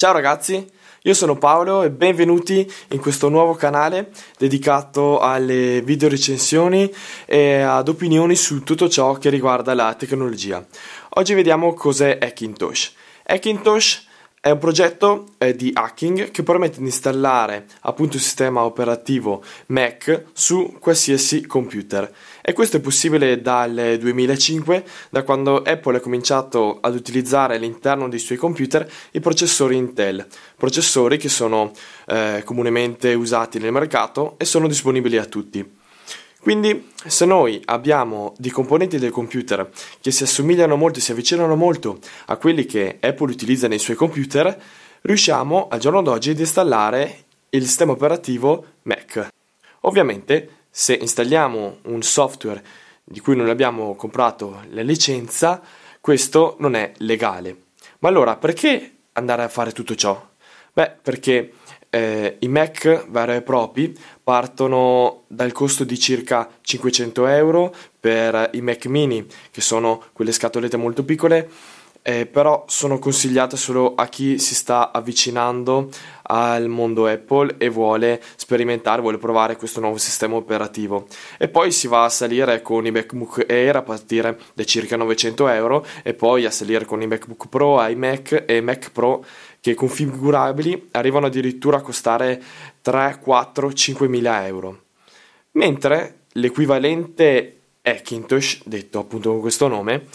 Ciao ragazzi, io sono Paolo e benvenuti in questo nuovo canale dedicato alle video recensioni e ad opinioni su tutto ciò che riguarda la tecnologia. Oggi vediamo cos'è Hackintosh. Hackintosh è un progetto eh, di hacking che permette di installare appunto il sistema operativo Mac su qualsiasi computer e questo è possibile dal 2005, da quando Apple ha cominciato ad utilizzare all'interno dei suoi computer i processori Intel, processori che sono eh, comunemente usati nel mercato e sono disponibili a tutti. Quindi, se noi abbiamo dei componenti del computer che si assomigliano molto si avvicinano molto a quelli che Apple utilizza nei suoi computer, riusciamo al giorno d'oggi ad installare il sistema operativo Mac. Ovviamente, se installiamo un software di cui non abbiamo comprato la licenza, questo non è legale. Ma allora, perché andare a fare tutto ciò? Beh, perché eh, i Mac veri e propri partono dal costo di circa 500 euro per i Mac mini, che sono quelle scatolette molto piccole, eh, però sono consigliate solo a chi si sta avvicinando al mondo Apple e vuole sperimentare, vuole provare questo nuovo sistema operativo. E poi si va a salire con i MacBook Air a partire da circa 900 euro e poi a salire con i MacBook Pro, iMac e Mac Pro che configurabili arrivano addirittura a costare 3, 4, 5 mila euro. Mentre l'equivalente Hackintosh, detto appunto con questo nome,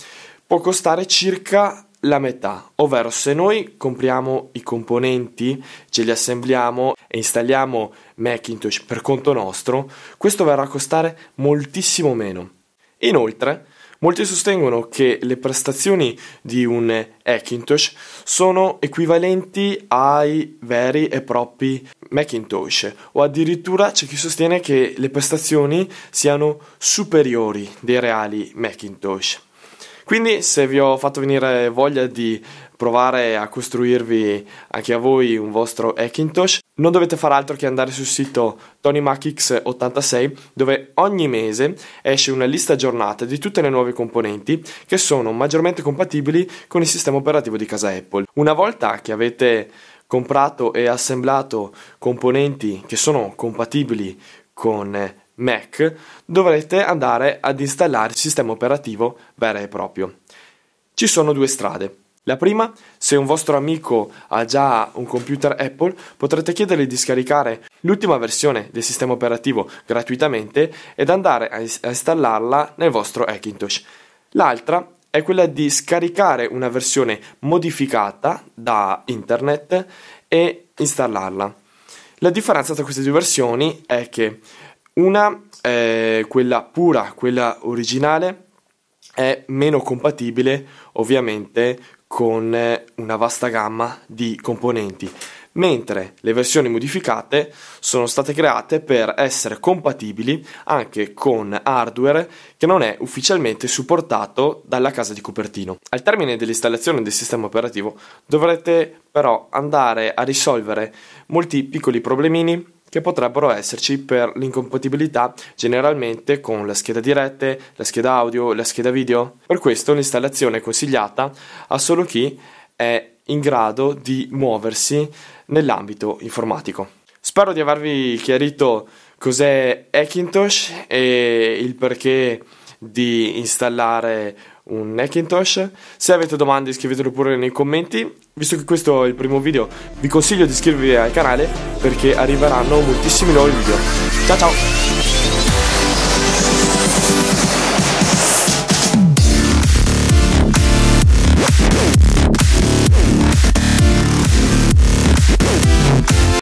può costare circa la metà, ovvero se noi compriamo i componenti, ce li assembliamo e installiamo Macintosh per conto nostro, questo verrà a costare moltissimo meno. Inoltre, molti sostengono che le prestazioni di un Macintosh sono equivalenti ai veri e propri Macintosh o addirittura c'è chi sostiene che le prestazioni siano superiori dei reali Macintosh. Quindi se vi ho fatto venire voglia di provare a costruirvi anche a voi un vostro Hackintosh, non dovete fare altro che andare sul sito TonyMacX86 dove ogni mese esce una lista aggiornata di tutte le nuove componenti che sono maggiormente compatibili con il sistema operativo di casa Apple. Una volta che avete comprato e assemblato componenti che sono compatibili con Mac dovrete andare ad installare il sistema operativo vero e proprio. Ci sono due strade. La prima, se un vostro amico ha già un computer Apple, potrete chiedergli di scaricare l'ultima versione del sistema operativo gratuitamente ed andare a installarla nel vostro Hackintosh. L'altra è quella di scaricare una versione modificata da internet e installarla. La differenza tra queste due versioni è che una, eh, quella pura, quella originale, è meno compatibile ovviamente con eh, una vasta gamma di componenti, mentre le versioni modificate sono state create per essere compatibili anche con hardware che non è ufficialmente supportato dalla casa di copertino. Al termine dell'installazione del sistema operativo dovrete però andare a risolvere molti piccoli problemini che potrebbero esserci per l'incompatibilità generalmente con le schede dirette, la scheda audio, la scheda video. Per questo l'installazione è consigliata a solo chi è in grado di muoversi nell'ambito informatico. Spero di avervi chiarito cos'è Hackintosh e il perché di installare un Macintosh. Se avete domande scrivetelo pure nei commenti. Visto che questo è il primo video, vi consiglio di iscrivervi al canale perché arriveranno moltissimi nuovi video. Ciao ciao!